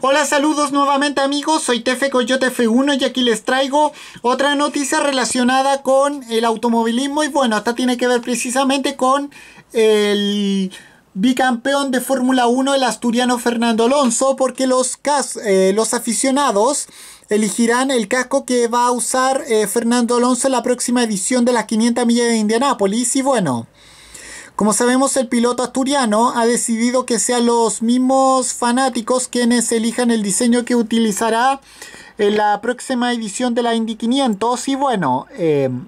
Hola, saludos nuevamente amigos, soy Tefe Coyote F1 y aquí les traigo otra noticia relacionada con el automovilismo y bueno, esta tiene que ver precisamente con el bicampeón de Fórmula 1, el asturiano Fernando Alonso, porque los, eh, los aficionados elegirán el casco que va a usar eh, Fernando Alonso en la próxima edición de la 500 millas de Indianápolis y bueno... Como sabemos, el piloto asturiano ha decidido que sean los mismos fanáticos quienes elijan el diseño que utilizará en la próxima edición de la Indy 500. Y bueno, em,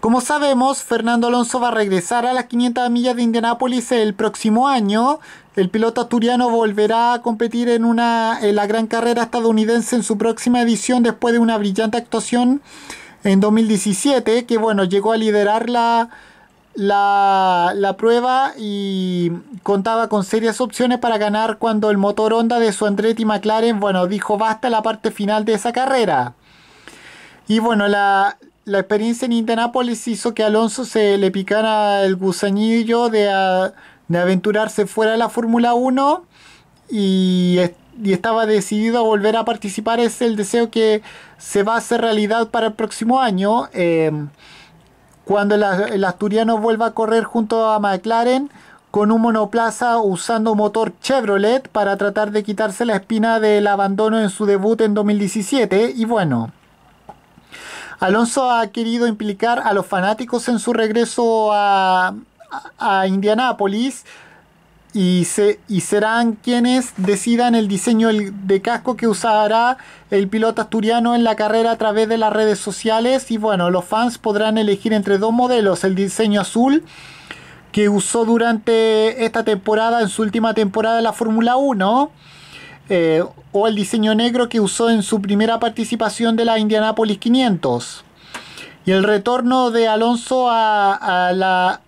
como sabemos, Fernando Alonso va a regresar a las 500 millas de Indianápolis el próximo año. El piloto asturiano volverá a competir en, una, en la gran carrera estadounidense en su próxima edición después de una brillante actuación en 2017, que bueno, llegó a liderar la la, prueba y contaba con serias opciones para ganar cuando el motor Honda de su Andretti McLaren, bueno, dijo basta la parte final de esa carrera. Y bueno, la, experiencia en Indianápolis hizo que Alonso se le picara el gusanillo de, de aventurarse fuera de la Fórmula 1 y, estaba decidido a volver a participar. Es el deseo que se va a hacer realidad para el próximo año. Em, cuando el, asturiano vuelva a correr junto a McLaren con un monoplaza usando motor Chevrolet para tratar de quitarse la espina del abandono en su debut en 2017 y bueno. Alonso ha querido implicar a los fanáticos en su regreso a Indianápolis y, se, y serán quienes decidan el diseño de casco que usará el piloto asturiano en la carrera a través de las redes sociales. Y bueno, los fans podrán elegir entre dos modelos, el diseño azul que usó durante esta temporada, en su última temporada de la Fórmula 1, eh, o el diseño negro que usó en su primera participación de la Indianapolis 500. Y el retorno de Alonso a la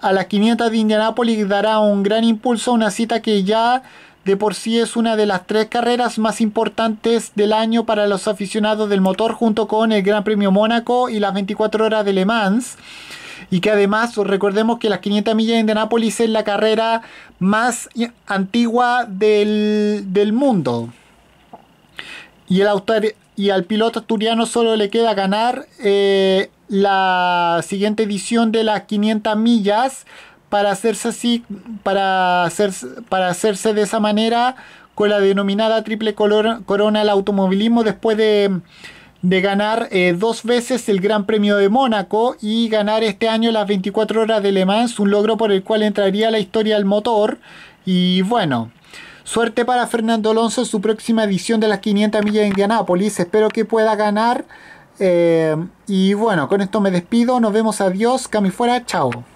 a las 500 de Indianápolis dará un gran impulso a una cita que ya de por sí es una de las tres carreras más importantes del año para los aficionados del motor junto con el Gran Premio Mónaco y las 24 horas de Le Mans. Y que además recordemos que las 500 millas de Indianápolis es la carrera más antigua del, mundo. Y, el y al piloto asturiano solo le queda ganar eh, la siguiente edición de las 500 millas para hacerse así, para hacerse, para hacerse de esa manera con la denominada triple corona al automovilismo después de, ganar eh, dos veces el Gran Premio de Mónaco y ganar este año las 24 horas de Le Mans, un logro por el cual entraría la historia del motor. Y bueno, suerte para Fernando Alonso en su próxima edición de las 500 millas de Indianápolis. Espero que pueda ganar eh, y bueno, con esto me despido. Nos vemos. Adiós. Cami fuera. Chao.